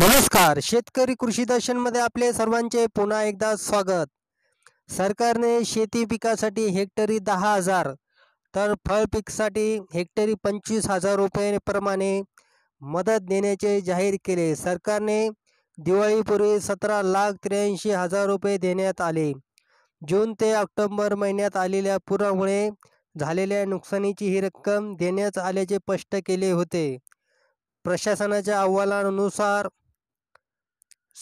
नमस्कार शेतकरी कृषी दर्शन मध्ये आपले सर्वांचे पुन्हा एकदा स्वागत सरकारने शेती पिकासाठी हेक्टरी दहा हजार तर फळ पिकासाठी हेक्टरी पंचवीस हजार प्रमाणे मदत देण्याचे जाहीर केले सरकारने दिवाळीपूर्वी सतरा लाख त्र्याऐंशी हजार रुपये देण्यात आले जून ते ऑक्टोबर महिन्यात आलेल्या पुरामुळे झालेल्या नुकसानीची ही रक्कम देण्यात आल्याचे स्पष्ट केले होते प्रशासनाच्या अहवालानुसार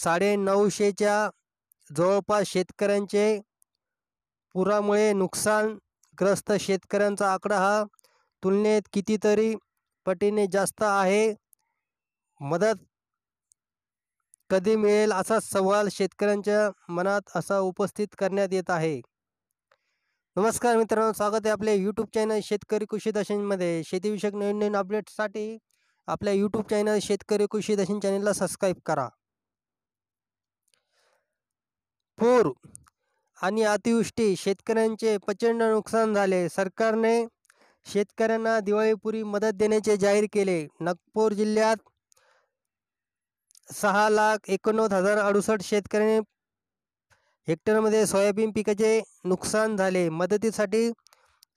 साडेनऊशेच्या जवळपास शेतकऱ्यांचे पुरामुळे नुकसानग्रस्त शेतकऱ्यांचा आकडा हा तुलनेत कितीतरी पटीने जास्त आहे मदत कधी मिळेल असा सवाल शेतकऱ्यांच्या मनात असा उपस्थित करण्यात येत आहे नमस्कार मित्रांनो स्वागत आहे आपल्या यूट्यूब चॅनल शेतकरी कृषी दशनमध्ये शेतीविषयक नवीन नवीन अपडेटसाठी आपल्या यूट्यूब चॅनल शेतकरी कृषी दशन चॅनलला सबस्क्राईब करा पूर आणि अतिवृष्टी शेतकऱ्यांचे प्रचंड नुकसान झाले सरकारने शेतकऱ्यांना दिवाळीपूर्वी मदत देण्याचे जाहीर केले नागपूर जिल्ह्यात सहा लाख एकोणनव्वद हजार अडुसष्ट शेतकऱ्यांनी हेक्टरमध्ये सोयाबीन पिकाचे नुकसान झाले मदतीसाठी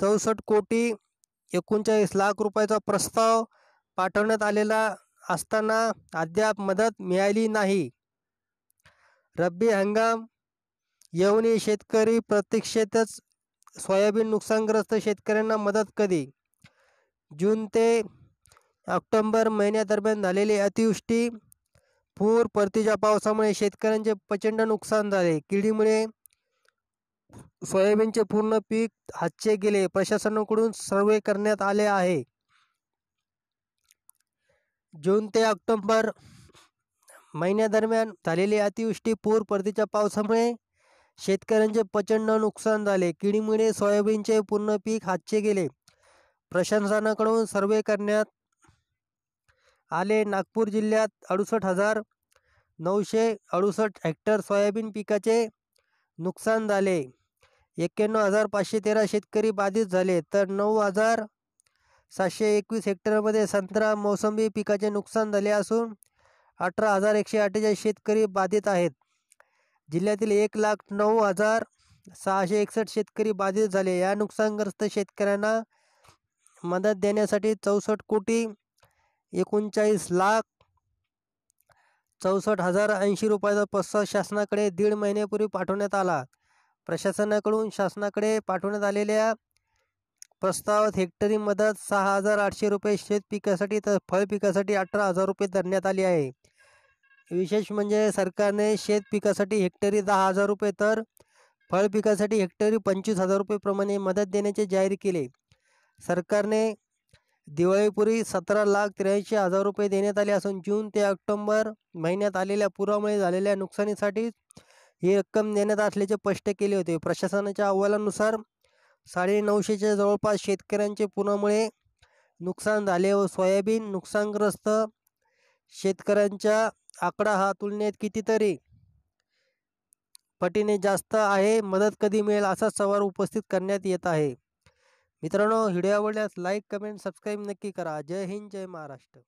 चौसष्ट कोटी एकोणचाळीस लाख रुपयाचा प्रस्ताव पाठवण्यात आलेला असताना अद्याप मदत मिळाली नाही रब्बी हंगाम येवने शेतकरी प्रतीक्षेतच सोयाबीन नुकसानग्रस्त शेतकऱ्यांना मदत कधी जून ते ऑक्टोंबर महिन्यादरम्यान झालेली अतिवृष्टी पूर परतीच्या पावसामुळे शेतकऱ्यांचे प्रचंड नुकसान झाले किडीमुळे सोयाबीनचे पूर्ण पीक हातचे गेले प्रशासनाकडून सर्वे करण्यात आले आहे जून ते ऑक्टोंबर महिन्यादरम्यान झालेली अतिवृष्टी पूर परतीच्या पावसामुळे शेतकऱ्यांचे प्रचंड नुकसान झाले किडीमुळे सोयाबीनचे पूर्ण पीक हातचे गेले प्रशासनाकडून सर्वे करण्यात आले नागपूर जिल्ह्यात अडुसष्ट हजार नऊशे अडुसष्ट हेक्टर सोयाबीन पिकाचे नुकसान झाले एक्क्याण्णव हजार पाचशे तेरा शेतकरी बाधित झाले तर नऊ हजार सातशे एकवीस हेक्टरमध्ये संत्रा मोसंबी पिकाचे नुकसान झाले असून अठरा हजार एकशे अठ्ठेचाळीस शेतकरी बाधित आहेत जिल्ह्यातील एक लाख नऊ हजार सहाशे एकसष्ट शेतकरी बाधित झाले या नुकसानग्रस्त शेतकऱ्यांना मदत देण्यासाठी चौसष्ट कोटी एकोणचाळीस लाख चौसष्ट हजार ऐंशी रुपयाचा प्रस्ताव शासनाकडे दीड महिन्यापूर्वी पाठवण्यात आला प्रशासनाकडून शासनाकडे पाठवण्यात आलेल्या प्रस्तावात हेक्टरी मदत सहा हजार आठशे रुपये शेत पिकासाठी तर फळ पिकासाठी अठरा हजार रुपये धरण्यात आली आहे विशेष म्हणजे सरकारने शेत पिकासाठी हेक्टरी दहा हजार रुपये तर फळ पिकासाठी हेक्टरी पंचवीस हजार रुपयेप्रमाणे मदत देण्याचे जाहीर केले सरकारने दिवाळीपूर्वी सतरा लाख त्र्याऐंशी हजार रुपये देण्यात आले असून जून ते ऑक्टोंबर महिन्यात आलेल्या पुरामुळे झालेल्या नुकसानीसाठी ही रक्कम देण्यात असल्याचे स्पष्ट केले होते प्रशासनाच्या अहवालानुसार साडे नऊशेच्या जवळपास शेतकऱ्यांचे पुरामुळे नुकसान झाले व सोयाबीन नुकसानग्रस्त शेतकऱ्यांच्या आकडा हा तुलनेत कितीतरी पटीने जास्त आहे मदत कधी मिळेल असा सवाल उपस्थित करण्यात येत आहे मित्रांनो व्हिडिओ आवडल्यास लाईक कमेंट सबस्क्राईब नक्की करा जय हिंद जय महाराष्ट्र